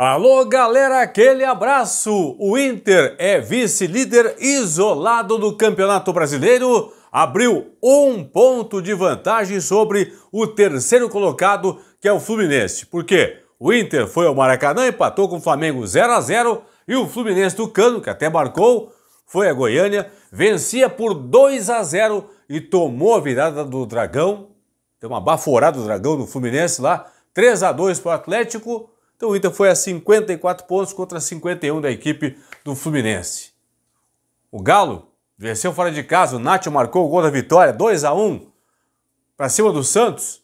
Alô, galera, aquele abraço! O Inter é vice-líder isolado do Campeonato Brasileiro, abriu um ponto de vantagem sobre o terceiro colocado, que é o Fluminense. Por quê? O Inter foi ao Maracanã, empatou com o Flamengo 0 a 0 e o Fluminense do Cano, que até marcou, foi a Goiânia, vencia por 2 a 0 e tomou a virada do Dragão. Deu uma baforada do Dragão no Fluminense lá, 3 a 2 para o Atlético. Então o Inter foi a 54 pontos contra 51 da equipe do Fluminense. O Galo venceu fora de casa, o Nath marcou o gol da vitória, 2 a 1 para cima do Santos.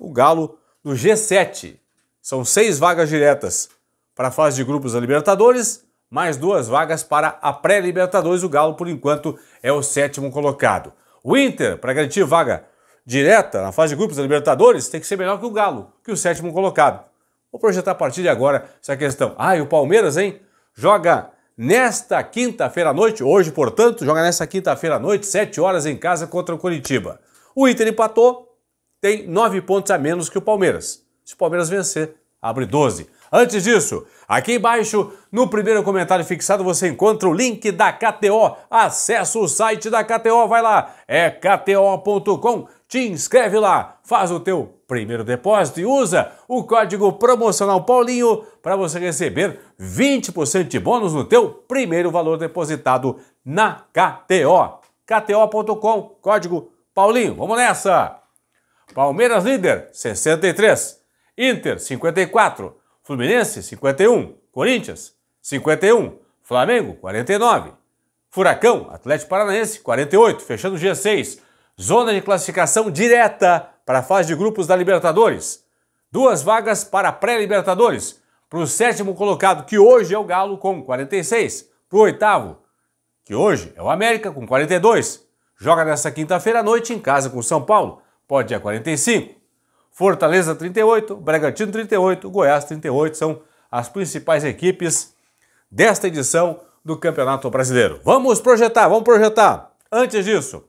O Galo no G7. São seis vagas diretas para a fase de grupos da Libertadores, mais duas vagas para a pré-Libertadores. O Galo, por enquanto, é o sétimo colocado. O Inter, para garantir vaga direta na fase de grupos da Libertadores, tem que ser melhor que o Galo, que o sétimo colocado. Vou projetar a partir de agora essa questão. Ah, e o Palmeiras, hein? Joga nesta quinta-feira à noite, hoje, portanto, joga nesta quinta-feira à noite, 7 horas em casa contra o Curitiba. O Inter empatou, tem 9 pontos a menos que o Palmeiras. Se o Palmeiras vencer, abre 12. Antes disso, aqui embaixo, no primeiro comentário fixado, você encontra o link da KTO. Acesse o site da KTO, vai lá, é kto.com, te inscreve lá, faz o teu primeiro depósito e usa o código promocional Paulinho para você receber 20% de bônus no teu primeiro valor depositado na KTO. KTO.com, código Paulinho. Vamos nessa! Palmeiras líder, 63. Inter, 54. Fluminense, 51. Corinthians, 51. Flamengo, 49. Furacão, Atlético Paranaense, 48. Fechando o G6. Zona de classificação direta para a fase de grupos da Libertadores. Duas vagas para a pré-Libertadores, para o sétimo colocado, que hoje é o Galo com 46, para o oitavo, que hoje é o América com 42. Joga nesta quinta-feira à noite em casa com o São Paulo, pode ir a 45. Fortaleza 38, Bragantino 38, Goiás 38 são as principais equipes desta edição do Campeonato Brasileiro. Vamos projetar, vamos projetar. Antes disso,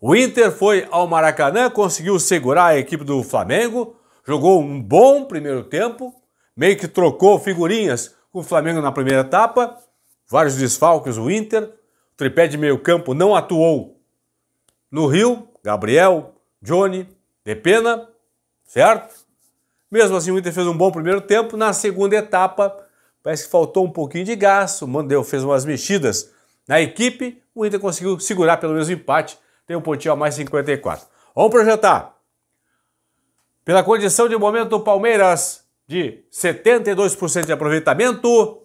o Inter foi ao Maracanã, conseguiu segurar a equipe do Flamengo, jogou um bom primeiro tempo, meio que trocou figurinhas com o Flamengo na primeira etapa, vários desfalques o Inter, o tripé de meio-campo não atuou no Rio, Gabriel, Johnny, Depena, certo? Mesmo assim, o Inter fez um bom primeiro tempo. Na segunda etapa, parece que faltou um pouquinho de gás. O Mandel fez umas mexidas na equipe. O Inter conseguiu segurar pelo menos o empate tem um pontinho a mais 54. Vamos projetar. Pela condição de momento do Palmeiras de 72% de aproveitamento,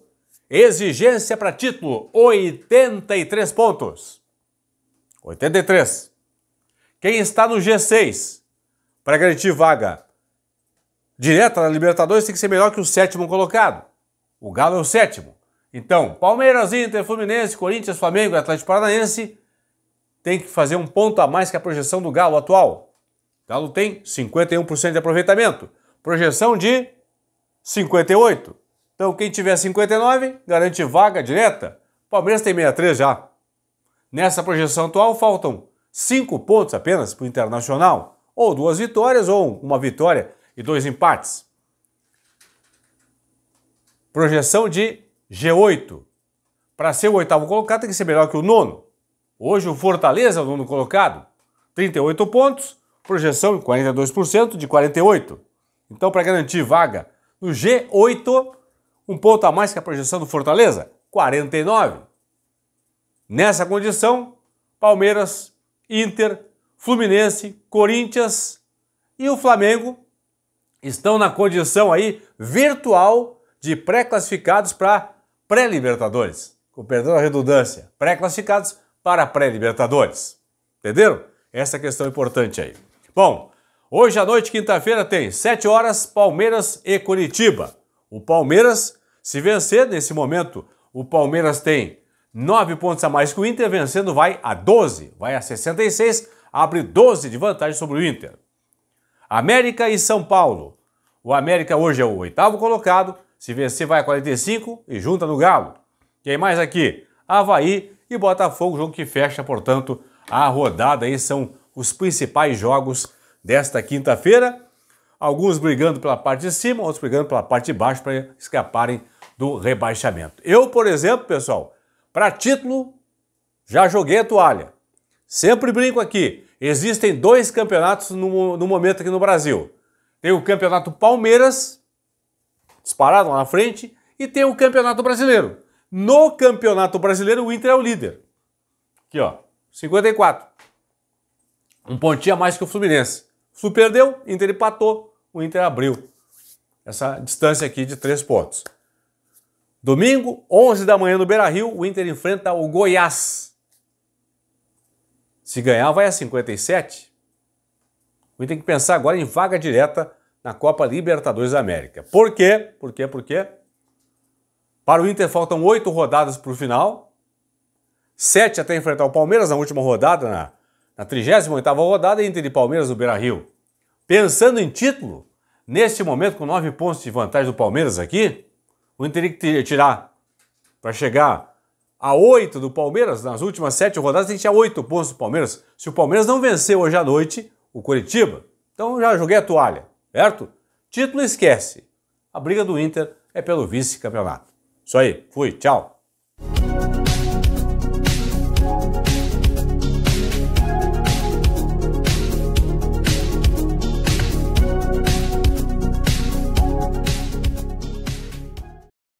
exigência para título 83 pontos. 83. Quem está no G6 para garantir vaga direta na Libertadores tem que ser melhor que o sétimo colocado. O Galo é o sétimo. Então, Palmeiras, Inter, Fluminense, Corinthians, Flamengo e Atlético Paranaense tem que fazer um ponto a mais que a projeção do Galo atual. O Galo tem 51% de aproveitamento, projeção de 58. Então quem tiver 59 garante vaga direta. O Palmeiras tem 63 já. Nessa projeção atual faltam 5 pontos apenas para o Internacional, ou duas vitórias ou uma vitória e dois empates. Projeção de G8. Para ser o oitavo colocado tem que ser melhor que o nono. Hoje o Fortaleza é o nono colocado, 38 pontos, projeção em 42% de 48. Então, para garantir vaga no G8, um ponto a mais que a projeção do Fortaleza, 49. Nessa condição, Palmeiras, Inter, Fluminense, Corinthians e o Flamengo estão na condição aí virtual de pré-classificados para pré-libertadores. Com perdão da redundância, pré-classificados para a pré-Libertadores. Entenderam? Essa é questão importante aí. Bom, hoje à noite, quinta-feira, tem 7 horas Palmeiras e Curitiba. O Palmeiras, se vencer nesse momento, o Palmeiras tem 9 pontos a mais que o Inter, vencendo vai a 12, vai a 66, abre 12 de vantagem sobre o Inter. América e São Paulo. O América hoje é o oitavo colocado, se vencer vai a 45 e junta no Galo. Quem mais aqui? Havaí e Botafogo, jogo que fecha, portanto, a rodada. Aí são os principais jogos desta quinta-feira. Alguns brigando pela parte de cima, outros brigando pela parte de baixo para escaparem do rebaixamento. Eu, por exemplo, pessoal, para título, já joguei a toalha. Sempre brinco aqui. Existem dois campeonatos no, no momento aqui no Brasil. Tem o Campeonato Palmeiras, disparado lá na frente, e tem o Campeonato Brasileiro. No Campeonato Brasileiro, o Inter é o líder. Aqui, ó, 54. Um pontinho a mais que o Fluminense. O Flu perdeu, Inter empatou, o Inter abriu. Essa distância aqui de três pontos. Domingo, 11 da manhã no Beira-Rio, o Inter enfrenta o Goiás. Se ganhar, vai a 57. O Inter tem que pensar agora em vaga direta na Copa Libertadores da América. Por quê? Por quê? Por quê? Para o Inter faltam oito rodadas para o final, sete até enfrentar o Palmeiras na última rodada, na, na 38ª rodada, Inter e Palmeiras do Beira-Rio. Pensando em título, neste momento com nove pontos de vantagem do Palmeiras aqui, o Inter tem que tirar para chegar a oito do Palmeiras, nas últimas sete rodadas tem que tirar oito pontos do Palmeiras. Se o Palmeiras não vencer hoje à noite, o Curitiba, então já joguei a toalha, certo? Título esquece. A briga do Inter é pelo vice-campeonato. 所以会叫。